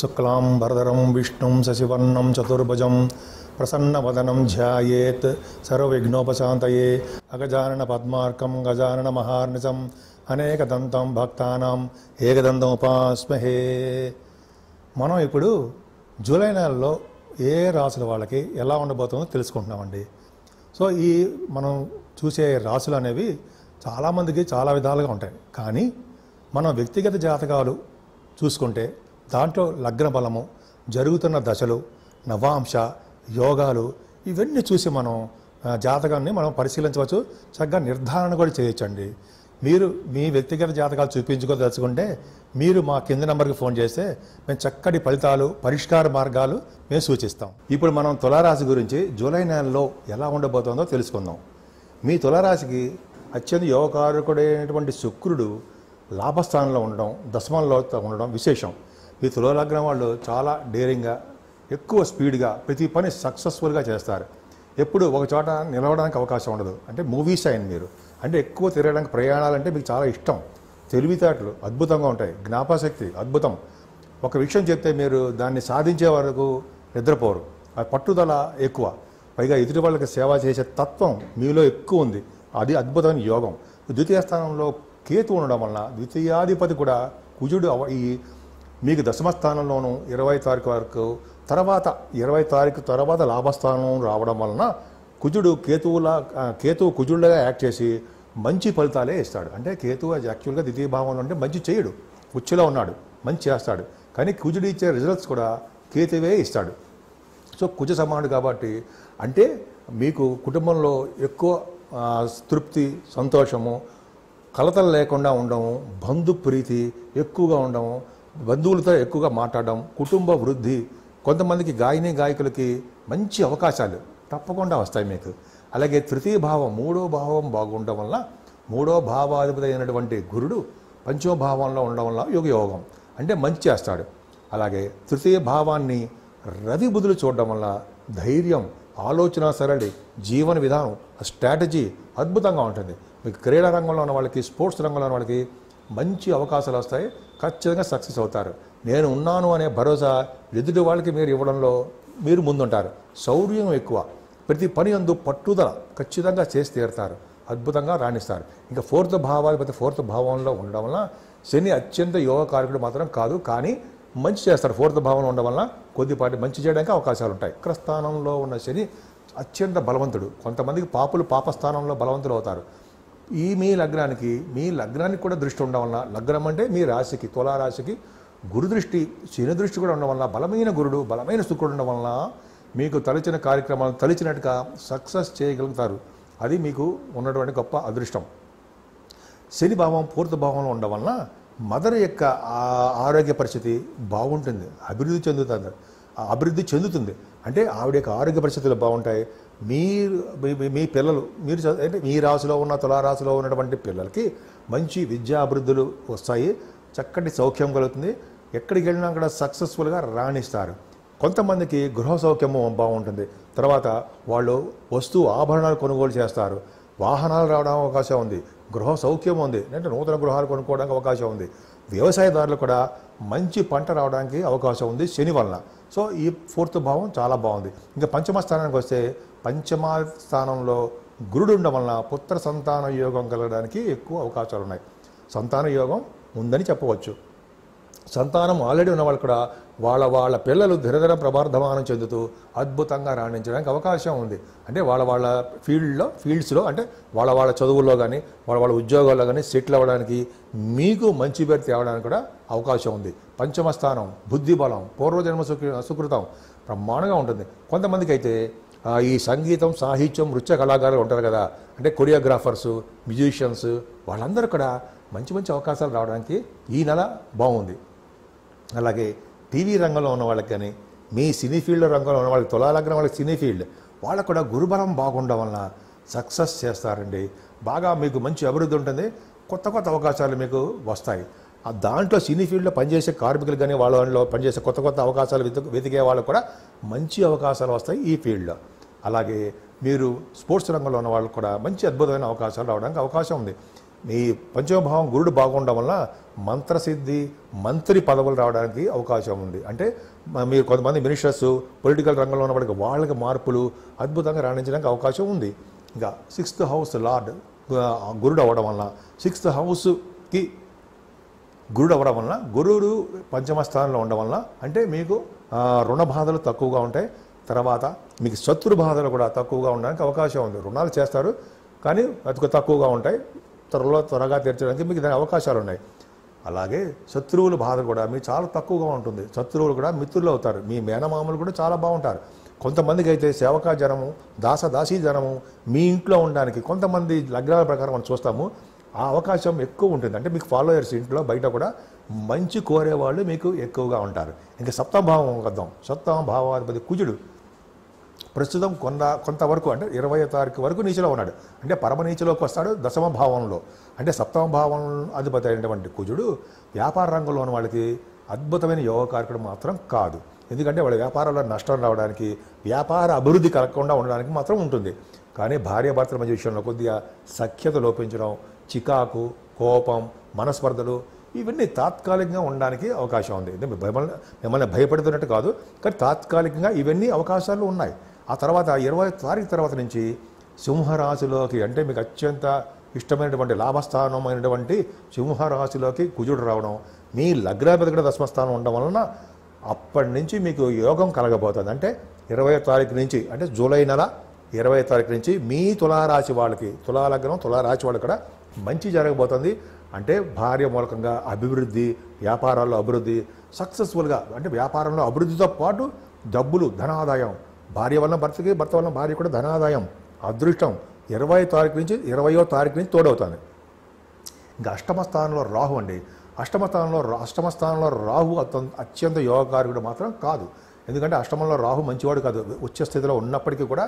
శుక్లాం విష్ణుం శశివర్ణం చతుర్భుజం ప్రసన్నవదనం शशिवर्णं సర్వవిఘ్నోపశాంతయే అగజానన పద్మార్కం सर्वविघ्नोपशान्तये మహార్నిజం అనేక దంతం భక్తానం ఏకదంతం ఉపాస్మహే మనం ఇప్పుడు జూలై నెలలో ఏ రాసుల వాళ్ళకి ఎలా ఉండబోతుందో తెలుసుకుంటున్నామండి సో ఈ మనం చూసే రాసులు అనేవి చాలామందికి చాలా విధాలుగా ఉంటాయి కానీ మనం వ్యక్తిగత జాతకాలు చూసుకుంటే దాంట్లో లగ్న బలము జరుగుతున్న దశలు నవాంశ యోగాలు ఇవన్నీ చూసి మనం జాతకాన్ని మనం పరిశీలించవచ్చు చక్కగా నిర్ధారణ కూడా చేయొచ్చండి మీరు మీ వ్యక్తిగత జాతకాలు చూపించుకోదలుచుకుంటే మీరు మా కింద నెంబర్కి ఫోన్ చేస్తే మేము చక్కటి ఫలితాలు పరిష్కార మార్గాలు మేము సూచిస్తాం ఇప్పుడు మనం తులారాశి గురించి జూలై నెలలో ఎలా ఉండబోతుందో తెలుసుకుందాం మీ తులారాశికి అత్యంత యోగకారకుడైనటువంటి శుక్రుడు లాభస్థానంలో ఉండడం దశమంలో ఉండడం విశేషం ఈ తులలగ్నం వాళ్ళు చాలా డేరింగ్గా ఎక్కువ స్పీడ్గా ప్రతి పని సక్సెస్ఫుల్గా చేస్తారు ఎప్పుడు ఒక చోట నిలవడానికి అవకాశం ఉండదు అంటే మూవీస్ అయిన మీరు అంటే ఎక్కువ తిరగడానికి ప్రయాణాలంటే మీకు చాలా ఇష్టం తెలివితేటలు అద్భుతంగా ఉంటాయి జ్ఞాపశక్తి అద్భుతం ఒక విషయం చెప్తే మీరు దాన్ని సాధించే వరకు నిద్రపోరు ఆ పట్టుదల ఎక్కువ పైగా ఎదుటి వాళ్ళకి సేవ చేసే తత్వం మీలో ఎక్కువ ఉంది అది అద్భుతమైన యోగం ద్వితీయ స్థానంలో కేతు ఉండడం వలన ద్వితీయాధిపతి కూడా కుజుడు ఈ మీకు దశమ స్థానంలోనూ ఇరవై తారీఖు వరకు తర్వాత ఇరవై తారీఖు తర్వాత లాభస్థానం రావడం వలన కుజుడు కేతువుల కేతువు కుజుడుగా యాక్ట్ చేసి మంచి ఫలితాలే ఇస్తాడు అంటే కేతువు యాక్చువల్గా ద్వితీయ భావంలో ఉంటే మంచి చేయడు ఉచ్చులో ఉన్నాడు మంచి చేస్తాడు కానీ కుజుడు ఇచ్చే రిజల్ట్స్ కూడా కేతువే ఇస్తాడు సో కుజ సమానుడు కాబట్టి అంటే మీకు కుటుంబంలో ఎక్కువ తృప్తి సంతోషము కలతలు లేకుండా ఉండము బంధు ప్రీతి ఎక్కువగా ఉండము బంధువులతో ఎక్కువగా మాట్లాడడం కుటుంబ వృద్ధి కొంతమందికి గాయని గాయకులకి మంచి అవకాశాలు తప్పకుండా వస్తాయి మీకు అలాగే తృతీయ భావం మూడో భావం బాగుండడం వల్ల మూడో భావాధిపతి అయినటువంటి గురుడు పంచమభావంలో ఉండడం వల్ల యోగయోగం అంటే మంచి చేస్తాడు అలాగే తృతీయ భావాన్ని రవి బుధులు చూడడం వల్ల ధైర్యం ఆలోచన సరళి జీవన విధానం స్ట్రాటజీ అద్భుతంగా ఉంటుంది మీకు క్రీడా రంగంలో ఉన్న వాళ్ళకి స్పోర్ట్స్ రంగంలో ఉన్న వాళ్ళకి మంచి అవకాశాలు వస్తాయి ఖచ్చితంగా సక్సెస్ అవుతారు నేను ఉన్నాను అనే భరోసా ఎదుటి వాళ్ళకి మీరు ఇవ్వడంలో మీరు ముందుంటారు శౌర్యం ఎక్కువ ప్రతి పని అందు పట్టుదల ఖచ్చితంగా చేసి తీరుతారు అద్భుతంగా రాణిస్తారు ఇంకా ఫోర్త్ భావాలు ప్రతి ఫోర్త్ భావంలో ఉండడం వల్ల శని అత్యంత యోగ కారకుడు మాత్రం కాదు కానీ మంచి చేస్తారు ఫోర్త్ భావంలో ఉండడం వల్ల కొద్దిపాటి మంచి చేయడానికి అవకాశాలు ఉంటాయి క్రస్థానంలో ఉన్న శని అత్యంత బలవంతుడు కొంతమందికి పాపులు పాపస్థానంలో బలవంతులు అవుతారు ఈ మీ లగ్నానికి మీ లగ్నానికి కూడా దృష్టి ఉండడం వల్ల లగ్నం అంటే మీ రాశికి తులారాశికి గురుదృష్టి దృష్టి కూడా ఉండడం వల్ల బలమైన గురుడు బలమైన శుక్రుడు ఉండడం వలన మీకు తలచిన కార్యక్రమాలు తలిచినట్టుగా సక్సెస్ చేయగలుగుతారు అది మీకు ఉన్నటువంటి గొప్ప అదృష్టం శని భావం పూర్తి భావంలో ఉండడం వలన మదర్ యొక్క ఆరోగ్య పరిస్థితి బాగుంటుంది అభివృద్ధి చెందుతుంది అభివృద్ధి చెందుతుంది అంటే ఆవిడ యొక్క ఆరోగ్య పరిస్థితులు బాగుంటాయి మీరు మీ పిల్లలు మీరు అంటే మీ రాశిలో ఉన్న తులారాశిలో ఉన్నటువంటి పిల్లలకి మంచి విద్యాభివృద్ధులు వస్తాయి చక్కటి సౌఖ్యం కలుగుతుంది ఎక్కడికి వెళ్ళినా కూడా సక్సెస్ఫుల్గా రాణిస్తారు కొంతమందికి గృహ సౌఖ్యము బాగుంటుంది తర్వాత వాళ్ళు వస్తువు ఆభరణాలు కొనుగోలు చేస్తారు వాహనాలు రావడానికి అవకాశం ఉంది గృహ సౌఖ్యం ఉంది అంటే నూతన గృహాలు కొనుక్కోవడానికి అవకాశం ఉంది వ్యవసాయదారులు కూడా మంచి పంట రావడానికి అవకాశం ఉంది శని వలన సో ఈ ఫోర్త్ భావం చాలా బాగుంది ఇంకా పంచమ స్థానానికి వస్తే పంచమ స్థానంలో గురుడు ఉండడం వలన పుత్ర సంతాన యోగం కలగడానికి ఎక్కువ అవకాశాలు ఉన్నాయి సంతాన యోగం ఉందని చెప్పవచ్చు సంతానం ఆల్రెడీ ఉన్న వాళ్ళు కూడా వాళ్ళ వాళ్ళ పిల్లలు ధిరధర ప్రభార్థమానం చెందుతూ అద్భుతంగా రాణించడానికి అవకాశం ఉంది అంటే వాళ్ళ వాళ్ళ ఫీల్డ్లో ఫీల్డ్స్లో అంటే వాళ్ళ వాళ్ళ చదువుల్లో కానీ వాళ్ళ వాళ్ళ ఉద్యోగాల్లో కానీ సెటిల్ అవ్వడానికి మీకు మంచి పేరు తేవడానికి కూడా అవకాశం ఉంది పంచమస్థానం బుద్ధి బలం పూర్వజన్మ సుకృతం బ్రహ్మాండంగా ఉంటుంది కొంతమందికి అయితే ఈ సంగీతం సాహిత్యం నృత్య కళాకారులు ఉంటారు కదా అంటే కొరియోగ్రాఫర్స్ మ్యూజిషియన్స్ వాళ్ళందరూ కూడా మంచి మంచి అవకాశాలు రావడానికి ఈ నెల బాగుంది అలాగే టీవీ రంగంలో ఉన్న వాళ్ళకి కానీ మీ సినీ ఫీల్డ్ రంగంలో ఉన్న వాళ్ళకి తులాలగ్నం వాళ్ళకి సినీ ఫీల్డ్ వాళ్ళకు కూడా గురుబలం బాగుండడం వలన సక్సెస్ చేస్తారండి బాగా మీకు మంచి అభివృద్ధి ఉంటుంది కొత్త కొత్త అవకాశాలు మీకు వస్తాయి ఆ దాంట్లో సినీ ఫీల్డ్లో పనిచేసే కార్మికులు కానీ వాళ్ళలో పనిచేసే కొత్త కొత్త అవకాశాలు వెతుకు వెతికే వాళ్ళకు కూడా మంచి అవకాశాలు వస్తాయి ఈ ఫీల్డ్లో అలాగే మీరు స్పోర్ట్స్ రంగంలో ఉన్న వాళ్ళకు కూడా మంచి అద్భుతమైన అవకాశాలు రావడానికి అవకాశం ఉంది మీ పంచమభావం గురుడు బాగుండడం వల్ల మంత్రసిద్ధి మంత్రి పదవులు రావడానికి అవకాశం ఉంది అంటే మీరు కొంతమంది మినిస్టర్స్ పొలిటికల్ రంగంలో ఉన్న వాళ్ళకి వాళ్ళకి మార్పులు అద్భుతంగా రాణించడానికి అవకాశం ఉంది ఇంకా సిక్స్త్ హౌస్ లార్డ్ గురుడు అవ్వడం వల్ల సిక్స్త్ హౌస్కి గురుడు అవ్వడం వలన గురుడు పంచమ స్థానంలో ఉండడం వలన అంటే మీకు రుణ బాధలు తక్కువగా ఉంటాయి తర్వాత మీకు శత్రు బాధలు కూడా తక్కువగా ఉండడానికి అవకాశం ఉంది రుణాలు చేస్తారు కానీ అతి తక్కువగా ఉంటాయి త్వరలో త్వరగా తీర్చడానికి మీకు దాని అవకాశాలు ఉన్నాయి అలాగే శత్రువుల బాధ కూడా మీకు చాలా తక్కువగా ఉంటుంది శత్రువులు కూడా మిత్రులు అవుతారు మీ మేనమామలు కూడా చాలా బాగుంటారు కొంతమందికి అయితే సేవకా జనము దాస దాసీ జనము మీ ఇంట్లో ఉండడానికి కొంతమంది లగ్నాల ప్రకారం మనం చూస్తాము ఆ అవకాశం ఎక్కువ ఉంటుంది అంటే మీకు ఫాలోయర్స్ ఇంట్లో బయట కూడా మంచి కోరేవాళ్ళు మీకు ఎక్కువగా ఉంటారు ఇంకా భావం వద్దాం సప్తమ భావాధిపతి కుజుడు ప్రస్తుతం కొంత కొంతవరకు అంటే ఇరవై తారీఖు వరకు నీచలో ఉన్నాడు అంటే పరమ నీచలోకి వస్తాడు దశమ భావంలో అంటే సప్తమ భావం అధిపతి అయినటువంటి కుజుడు వ్యాపార రంగంలో ఉన్న వాళ్ళకి అద్భుతమైన యోగ కార్యక్రమం మాత్రం కాదు ఎందుకంటే వాళ్ళ వ్యాపారంలో నష్టం రావడానికి వ్యాపార అభివృద్ధి కలగకుండా ఉండడానికి మాత్రం ఉంటుంది కానీ భార్యాభర్తల మధ్య విషయంలో కొద్దిగా సఖ్యత లోపించడం చికాకు కోపం మనస్పర్ధలు ఇవన్నీ తాత్కాలికంగా ఉండడానికి అవకాశం ఉంది మిమ్మల్ని మిమ్మల్ని భయపడుతున్నట్టు కాదు కానీ తాత్కాలికంగా ఇవన్నీ అవకాశాలు ఉన్నాయి ఆ తర్వాత ఇరవై తారీఖు తర్వాత నుంచి సింహరాశిలోకి అంటే మీకు అత్యంత ఇష్టమైనటువంటి లాభస్థానమైనటువంటి సింహరాశిలోకి కుజుడు రావడం మీ లగ్నాధిపతి కూడా దశమస్థానం ఉండడం వలన అప్పటి నుంచి మీకు యోగం కలగబోతుంది అంటే ఇరవై తారీఖు నుంచి అంటే జూలై నెల ఇరవై తారీఖు నుంచి మీ తులారాశి వాళ్ళకి తులాలగ్నం తులారాశి వాళ్ళకి కూడా మంచి జరగబోతుంది అంటే భార్య మూలకంగా అభివృద్ధి వ్యాపారాల్లో అభివృద్ధి సక్సెస్ఫుల్గా అంటే వ్యాపారంలో అభివృద్ధితో పాటు డబ్బులు ధనాదాయం భార్య వలన భర్తకి భర్త వలన భార్య కూడా ధనాదాయం అదృష్టం ఇరవై తారీఖు నుంచి ఇరవయో తారీఖు నుంచి తోడవుతుంది ఇంకా అష్టమ స్థానంలో రాహు అండి అష్టమ స్థానంలో అష్టమ స్థానంలో రాహు అత్యంత యోగకారకుడు మాత్రం కాదు ఎందుకంటే అష్టమంలో రాహు మంచివాడు కాదు ఉచ్చ స్థితిలో ఉన్నప్పటికీ కూడా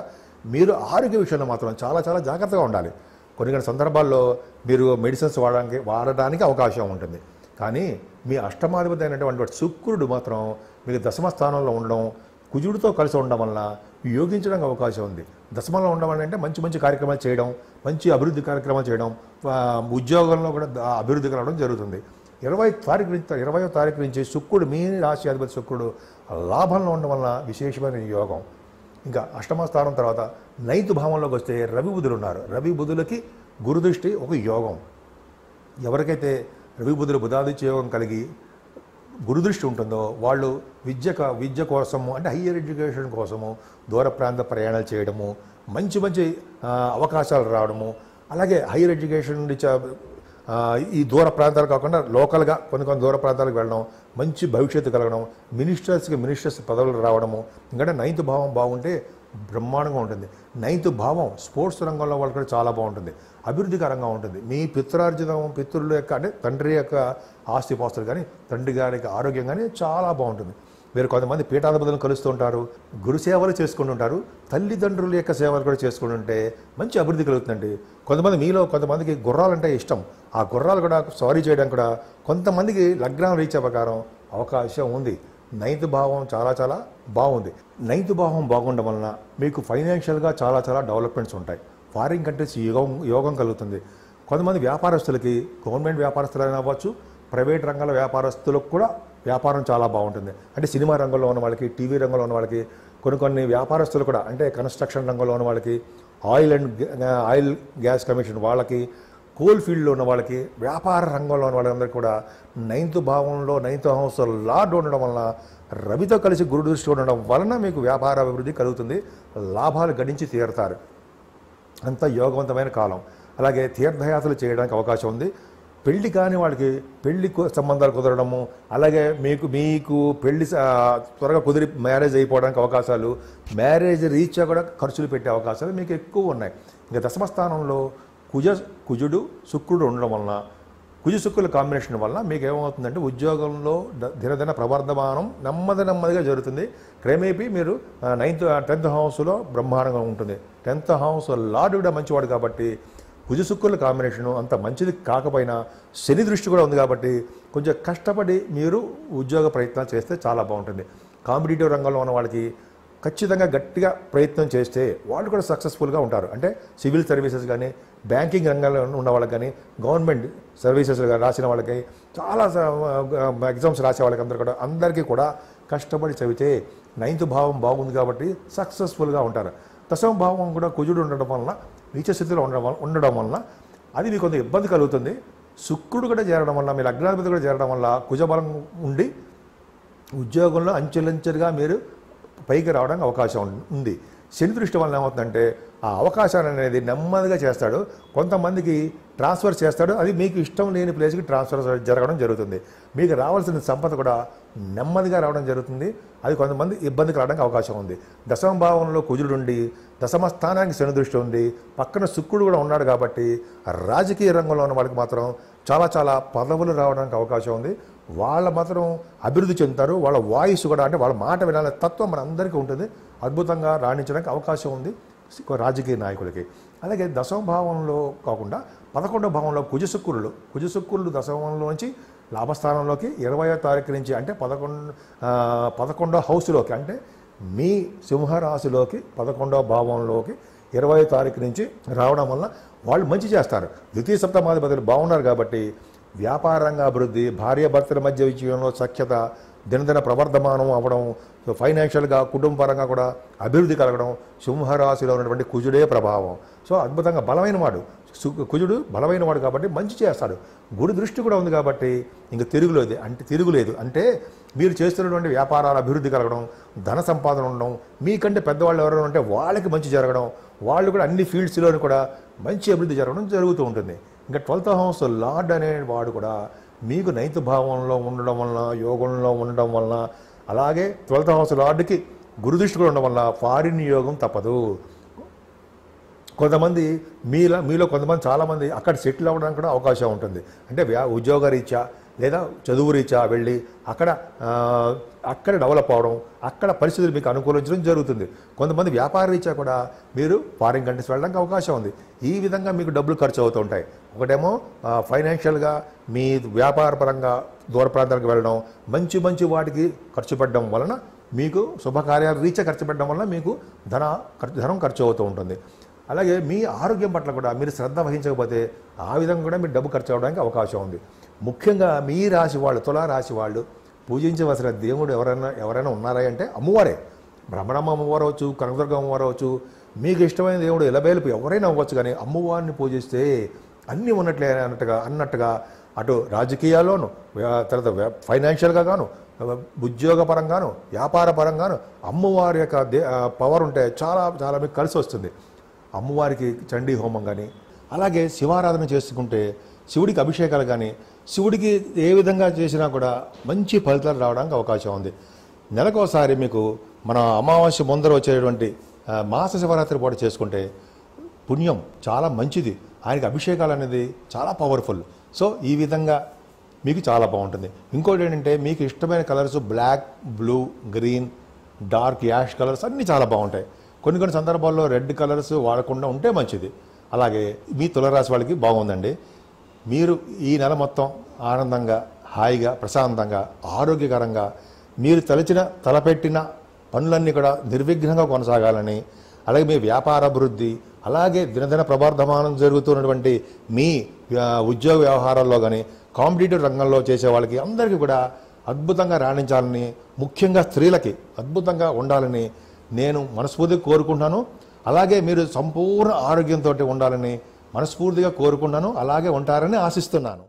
మీరు ఆరోగ్య విషయంలో మాత్రం చాలా చాలా జాగ్రత్తగా ఉండాలి కొన్ని కొన్ని సందర్భాల్లో మీరు మెడిసిన్స్ వాడడానికి వాడడానికి అవకాశం ఉంటుంది కానీ మీ అష్టమాధిపతి అయినటువంటి శుక్రుడు మాత్రం మీకు దశమ స్థానంలో ఉండడం కుజుడితో కలిసి ఉండడం వలన యోగించడానికి అవకాశం ఉంది దశమంలో ఉండడం అంటే మంచి మంచి కార్యక్రమాలు చేయడం మంచి అభివృద్ధి కార్యక్రమాలు చేయడం ఉద్యోగంలో కూడా అభివృద్ధి కలగడం జరుగుతుంది ఇరవై తారీఖు నుంచి ఇరవయో తారీఖు నుంచి శుక్రుడు మీ రాశి అధిపతి శుక్రుడు లాభంలో ఉండడం వలన విశేషమైన యోగం ఇంకా అష్టమ స్థానం తర్వాత నైతు భావంలోకి వస్తే రవి బుధులు ఉన్నారు రవి బుధులకి గురుదృష్టి ఒక యోగం ఎవరికైతే రవి బుధులు బుధాదిత్య యోగం కలిగి గురుదృష్టి ఉంటుందో వాళ్ళు విద్య విద్య కోసము అంటే హయ్యర్ ఎడ్యుకేషన్ కోసము దూర ప్రాంత ప్రయాణాలు చేయడము మంచి మంచి అవకాశాలు రావడము అలాగే హైయర్ ఎడ్యుకేషన్ నుండి ఈ దూర ప్రాంతాలు కాకుండా లోకల్గా కొన్ని కొన్ని దూర ప్రాంతాలకు వెళ్ళడం మంచి భవిష్యత్తు కలగడం మినిస్టర్స్కి మినిస్టర్స్ పదవులు రావడము ఎందుకంటే నైన్త్ భావం బాగుంటే బ్రహ్మాండంగా ఉంటుంది నైన్త్ భావం స్పోర్ట్స్ రంగంలో వాళ్ళు కూడా చాలా బాగుంటుంది అభివృద్ధికరంగా ఉంటుంది మీ పిత్రార్జితం పితృల యొక్క అంటే తండ్రి యొక్క ఆస్తి పాస్తులు కానీ తండ్రి గారి యొక్క ఆరోగ్యం కానీ చాలా బాగుంటుంది మీరు కొంతమంది పీఠాధిపతులను కలుస్తూ ఉంటారు గురుసేవలు చేసుకుంటుంటారు తల్లిదండ్రుల యొక్క సేవలు కూడా ఉంటే మంచి అభివృద్ధి కలుగుతుందండి కొంతమంది మీలో కొంతమందికి గుర్రాలంటే ఇష్టం ఆ గుర్రాలు కూడా సారీ చేయడం కూడా కొంతమందికి లగ్నం రీచ్ ప్రకారం అవకాశం ఉంది నైతు భావం చాలా చాలా బాగుంది నైతు భావం బాగుండడం వలన మీకు ఫైనాన్షియల్గా చాలా చాలా డెవలప్మెంట్స్ ఉంటాయి ఫారిన్ కంట్రీస్ యోగం యోగం కలుగుతుంది కొంతమంది వ్యాపారస్తులకి గవర్నమెంట్ వ్యాపారస్తులైనా అవ్వచ్చు ప్రైవేట్ రంగాల వ్యాపారస్తులకు కూడా వ్యాపారం చాలా బాగుంటుంది అంటే సినిమా రంగంలో ఉన్న వాళ్ళకి టీవీ రంగంలో ఉన్న వాళ్ళకి కొన్ని కొన్ని వ్యాపారస్తులు కూడా అంటే కన్స్ట్రక్షన్ రంగంలో ఉన్న వాళ్ళకి oil and oil gas commission వాళ్ళకి కోల్ ఫీల్డ్లో ఉన్న వాళ్ళకి వ్యాపార రంగంలో ఉన్న వాళ్ళందరికీ కూడా నైన్త్ భావంలో నైన్త్ హౌస్ లార్డ్ ఉండడం వలన రవితో కలిసి గురుదృష్టి ఉండడం వలన మీకు వ్యాపార అభివృద్ధి కలుగుతుంది లాభాలు గడించి తీరుతారు అంత యోగవంతమైన కాలం అలాగే తీర్థయాత్రలు చేయడానికి అవకాశం ఉంది పెళ్లి కాని వాళ్ళకి పెళ్లి సంబంధాలు కుదరడము అలాగే మీకు మీకు పెళ్లి త్వరగా కుదిరి మ్యారేజ్ అయిపోవడానికి అవకాశాలు మ్యారేజ్ రీచ్ కూడా ఖర్చులు పెట్టే అవకాశాలు మీకు ఎక్కువ ఉన్నాయి ఇంకా దశమ స్థానంలో కుజ కుజుడు శుక్రుడు ఉండడం వలన కుజ శుక్రుల కాంబినేషన్ వల్ల మీకు ఏమవుతుందంటే ఉద్యోగంలో దినదిన ప్రవర్ధమానం నెమ్మది నెమ్మదిగా జరుగుతుంది క్రమేపీ మీరు నైన్త్ టెన్త్ హౌస్లో బ్రహ్మాండంగా ఉంటుంది టెన్త్ హౌస్ లార్డ్ కూడా మంచివాడు కాబట్టి కుజుసుక్కుల కాంబినేషను అంత మంచిది కాకపోయినా శని దృష్టి కూడా ఉంది కాబట్టి కొంచెం కష్టపడి మీరు ఉద్యోగ ప్రయత్నాలు చేస్తే చాలా బాగుంటుంది కాంపిటేటివ్ రంగంలో ఉన్న వాళ్ళకి ఖచ్చితంగా గట్టిగా ప్రయత్నం చేస్తే వాళ్ళు కూడా సక్సెస్ఫుల్గా ఉంటారు అంటే సివిల్ సర్వీసెస్ కానీ బ్యాంకింగ్ రంగంలో ఉన్న వాళ్ళకి కానీ గవర్నమెంట్ సర్వీసెస్ రాసిన వాళ్ళకి చాలా ఎగ్జామ్స్ రాసే వాళ్ళకి అందరు కూడా అందరికీ కూడా కష్టపడి చదివితే నైన్త్ భావం బాగుంది కాబట్టి సక్సెస్ఫుల్గా ఉంటారు దశమ భావం కూడా కుజుడు ఉండడం వలన నీచ స్థితిలో ఉండడం ఉండడం వలన అది మీకు కొంత ఇబ్బంది కలుగుతుంది శుక్రుడు కూడా చేరడం వల్ల మీరు అగ్నాధిపతి కూడా చేరడం వల్ల కుజబలం ఉండి ఉద్యోగంలో అంచెలంచెలుగా మీరు పైకి రావడానికి అవకాశం ఉంది శని దృష్టి వల్ల ఏమవుతుందంటే ఆ అవకాశాన్ని అనేది నెమ్మదిగా చేస్తాడు కొంతమందికి ట్రాన్స్ఫర్ చేస్తాడు అది మీకు ఇష్టం లేని ప్లేస్కి ట్రాన్స్ఫర్ జరగడం జరుగుతుంది మీకు రావాల్సిన సంపద కూడా నెమ్మదిగా రావడం జరుగుతుంది అది కొంతమంది ఇబ్బందికి రావడానికి అవకాశం ఉంది దశమ భావంలో కుజుడు ఉండి దశమ స్థానానికి శని దృష్టి ఉంది పక్కన శుక్రుడు కూడా ఉన్నాడు కాబట్టి రాజకీయ రంగంలో ఉన్న వాళ్ళకి మాత్రం చాలా చాలా పదవులు రావడానికి అవకాశం ఉంది వాళ్ళ మాత్రం అభివృద్ధి చెందుతారు వాళ్ళ వాయిస్ కూడా అంటే వాళ్ళ మాట వినాలనే తత్వం మన అందరికీ ఉంటుంది అద్భుతంగా రాణించడానికి అవకాశం ఉంది రాజకీయ నాయకులకి అలాగే దశమభావంలో కాకుండా పదకొండవ భావంలో కుజశుక్రులు కుజశుక్రులు నుంచి లాభస్థానంలోకి ఇరవయో తారీఖు నుంచి అంటే పదకొండు పదకొండో హౌస్లోకి అంటే మీ సింహరాశిలోకి పదకొండవ భావంలోకి ఇరవై తారీఖు నుంచి రావడం వల్ల వాళ్ళు మంచి చేస్తారు ద్వితీయ సప్తమాధిపతులు బాగున్నారు కాబట్టి వ్యాపారంగా అభివృద్ధి భార్యాభర్తల మధ్య విషయంలో సఖ్యత దినదిన ప్రవర్ధమానం అవ్వడం ఫైనాన్షియల్గా కుటుంబపరంగా కూడా అభివృద్ధి కలగడం సింహరాశిలో ఉన్నటువంటి కుజుడే ప్రభావం సో అద్భుతంగా బలమైన వాడు కుజుడు బలమైన వాడు కాబట్టి మంచి చేస్తాడు గుడి దృష్టి కూడా ఉంది కాబట్టి ఇంకా తిరుగులేదు అంటే తిరుగులేదు అంటే మీరు చేస్తున్నటువంటి వ్యాపారాల అభివృద్ధి కలగడం ధన సంపాదన ఉండడం మీకంటే పెద్దవాళ్ళు ఎవరైనా ఉంటే వాళ్ళకి మంచి జరగడం వాళ్ళు కూడా అన్ని ఫీల్డ్స్లోనూ కూడా మంచి అభివృద్ధి జరగడం జరుగుతూ ఉంటుంది ఇంకా ట్వెల్త్ హౌస్ లార్డ్ అనే వాడు కూడా మీకు నైత్ భావంలో ఉండడం వలన యోగంలో ఉండడం వలన అలాగే ట్వెల్త్ హౌస్ లార్డ్కి గురుదృష్టి కూడా ఉండడం వల్ల ఫారిన్ యోగం తప్పదు కొంతమంది మీలో మీలో కొంతమంది చాలామంది అక్కడ సెటిల్ అవ్వడానికి కూడా అవకాశం ఉంటుంది అంటే వ్యా ఉద్యోగరీత్యా లేదా చదువు రీత్యా వెళ్ళి అక్కడ అక్కడ డెవలప్ అవడం అక్కడ పరిస్థితులు మీకు అనుకూలించడం జరుగుతుంది కొంతమంది వ్యాపార రీత్యా కూడా మీరు ఫారిన్ కంట్రీస్ వెళ్ళడానికి అవకాశం ఉంది ఈ విధంగా మీకు డబ్బులు ఖర్చు అవుతూ ఉంటాయి ఒకటేమో ఫైనాన్షియల్గా మీ వ్యాపారపరంగా దూర ప్రాంతాలకు వెళ్ళడం మంచి మంచి వాటికి ఖర్చు పెట్టడం వలన మీకు శుభకార్యాలు రీత్యా ఖర్చు పెట్టడం వలన మీకు ధన ఖర్చు ధనం ఖర్చు అవుతూ ఉంటుంది అలాగే మీ ఆరోగ్యం పట్ల కూడా మీరు శ్రద్ధ వహించకపోతే ఆ విధంగా కూడా మీరు డబ్బు ఖర్చు అవడానికి అవకాశం ఉంది ముఖ్యంగా మీ రాశి వాళ్ళు రాశి వాళ్ళు పూజించవలసిన దేవుడు ఎవరైనా ఎవరైనా ఉన్నారా అంటే అమ్మవారే బ్రహ్మణమ్మ అమ్మవారు అవచ్చు కనకదుర్గ అమ్మవారు అవచ్చు మీకు ఇష్టమైన దేవుడు ఇలబేలుపు ఎవరైనా అవ్వచ్చు కానీ అమ్మవారిని పూజిస్తే అన్నీ ఉన్నట్లే అన్నట్టుగా అన్నట్టుగా అటు రాజకీయాల్లోను తర్వాత ఫైనాన్షియల్గా గాను ఉద్యోగ పరంగాను వ్యాపార పరంగాను అమ్మవారి యొక్క దే పవర్ ఉంటే చాలా చాలా మీకు కలిసి వస్తుంది అమ్మవారికి చండీ హోమం కానీ అలాగే శివారాధన చేసుకుంటే శివుడికి అభిషేకాలు కానీ శివుడికి ఏ విధంగా చేసినా కూడా మంచి ఫలితాలు రావడానికి అవకాశం ఉంది నెలకోసారి మీకు మన అమావాస్య ముందర వచ్చేటువంటి మాస శివరాత్రి పూట చేసుకుంటే పుణ్యం చాలా మంచిది ఆయనకి అభిషేకాలు అనేది చాలా పవర్ఫుల్ సో ఈ విధంగా మీకు చాలా బాగుంటుంది ఇంకోటి ఏంటంటే మీకు ఇష్టమైన colours black blue green dark ash colours అన్నీ చాలా బాగుంటాయి కొన్ని కొన్ని సందర్భాల్లో రెడ్ కలర్స్ వాడకుండా ఉంటే మంచిది అలాగే మీ తులరాశి వాళ్ళకి బాగుందండి మీరు ఈ నెల మొత్తం ఆనందంగా హాయిగా ప్రశాంతంగా ఆరోగ్యకరంగా మీరు తలచిన తలపెట్టిన పనులన్నీ కూడా నిర్విఘ్నంగా కొనసాగాలని అలాగే మీ వ్యాపార అభివృద్ధి అలాగే దినదిన ప్రబార్ధమానం జరుగుతున్నటువంటి మీ ఉద్యోగ వ్యవహారాల్లో కానీ కాంపిటేటివ్ రంగంలో చేసే వాళ్ళకి అందరికీ కూడా అద్భుతంగా రాణించాలని ముఖ్యంగా స్త్రీలకి అద్భుతంగా ఉండాలని నేను మనస్ఫూర్తిగా కోరుకుంటున్నాను అలాగే మీరు సంపూర్ణ ఆరోగ్యంతో ఉండాలని మనస్ఫూర్తిగా కోరుకున్నాను అలాగే ఉంటారని ఆశిస్తున్నాను